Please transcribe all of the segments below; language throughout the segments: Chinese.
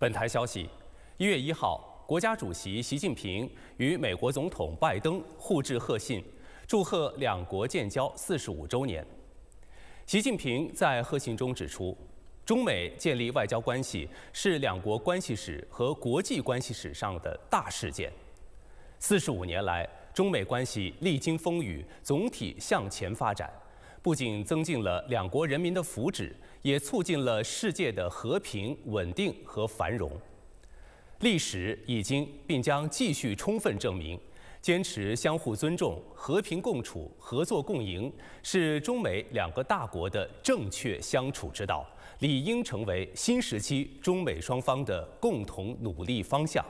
本台消息，一月一号，国家主席习近平与美国总统拜登互致贺信，祝贺两国建交四十五周年。习近平在贺信中指出，中美建立外交关系是两国关系史和国际关系史上的大事件。四十五年来，中美关系历经风雨，总体向前发展。不仅增进了两国人民的福祉，也促进了世界的和平、稳定和繁荣。历史已经，并将继续充分证明，坚持相互尊重、和平共处、合作共赢，是中美两个大国的正确相处之道，理应成为新时期中美双方的共同努力方向。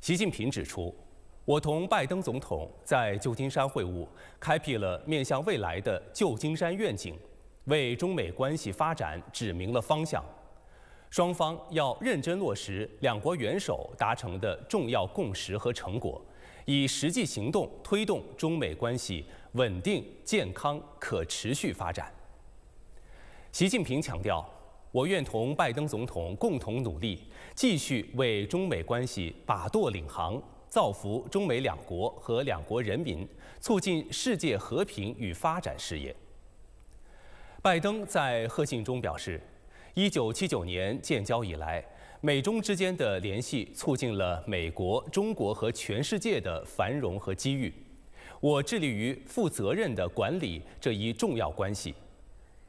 习近平指出。我同拜登总统在旧金山会晤，开辟了面向未来的旧金山愿景，为中美关系发展指明了方向。双方要认真落实两国元首达成的重要共识和成果，以实际行动推动中美关系稳定、健康、可持续发展。习近平强调，我愿同拜登总统共同努力，继续为中美关系把舵领航。造福中美两国和两国人民，促进世界和平与发展事业。拜登在贺信中表示：“一九七九年建交以来，美中之间的联系促进了美国、中国和全世界的繁荣和机遇。我致力于负责任地管理这一重要关系。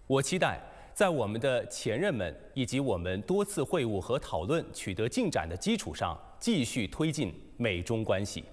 我期待。”在我们的前任们以及我们多次会晤和讨论取得进展的基础上，继续推进美中关系。